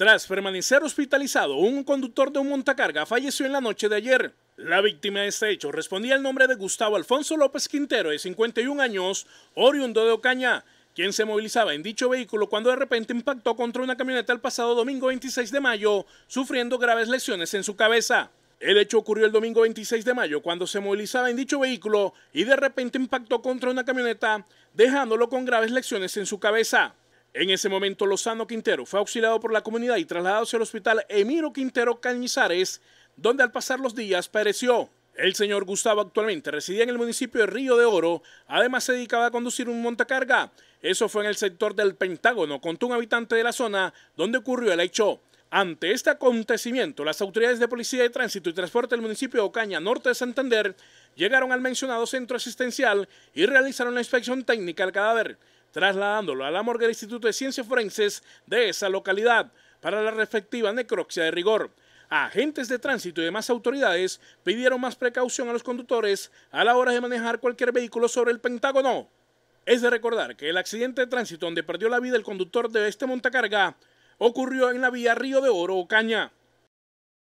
Tras permanecer hospitalizado, un conductor de un montacarga falleció en la noche de ayer. La víctima de este hecho respondía al nombre de Gustavo Alfonso López Quintero, de 51 años, oriundo de Ocaña, quien se movilizaba en dicho vehículo cuando de repente impactó contra una camioneta el pasado domingo 26 de mayo, sufriendo graves lesiones en su cabeza. El hecho ocurrió el domingo 26 de mayo cuando se movilizaba en dicho vehículo y de repente impactó contra una camioneta, dejándolo con graves lesiones en su cabeza. En ese momento, Lozano Quintero fue auxiliado por la comunidad y trasladado hacia el hospital Emiro Quintero Cañizares, donde al pasar los días pereció. El señor Gustavo actualmente residía en el municipio de Río de Oro, además se dedicaba a conducir un montacarga. Eso fue en el sector del Pentágono, contó un habitante de la zona donde ocurrió el hecho. Ante este acontecimiento, las autoridades de Policía de Tránsito y Transporte del municipio de Ocaña, norte de Santander, llegaron al mencionado centro asistencial y realizaron la inspección técnica al cadáver trasladándolo a la morgue del Instituto de Ciencias Forenses de esa localidad para la respectiva necropsia de rigor. Agentes de tránsito y demás autoridades pidieron más precaución a los conductores a la hora de manejar cualquier vehículo sobre el Pentágono. Es de recordar que el accidente de tránsito donde perdió la vida el conductor de este montacarga ocurrió en la vía Río de Oro o Caña.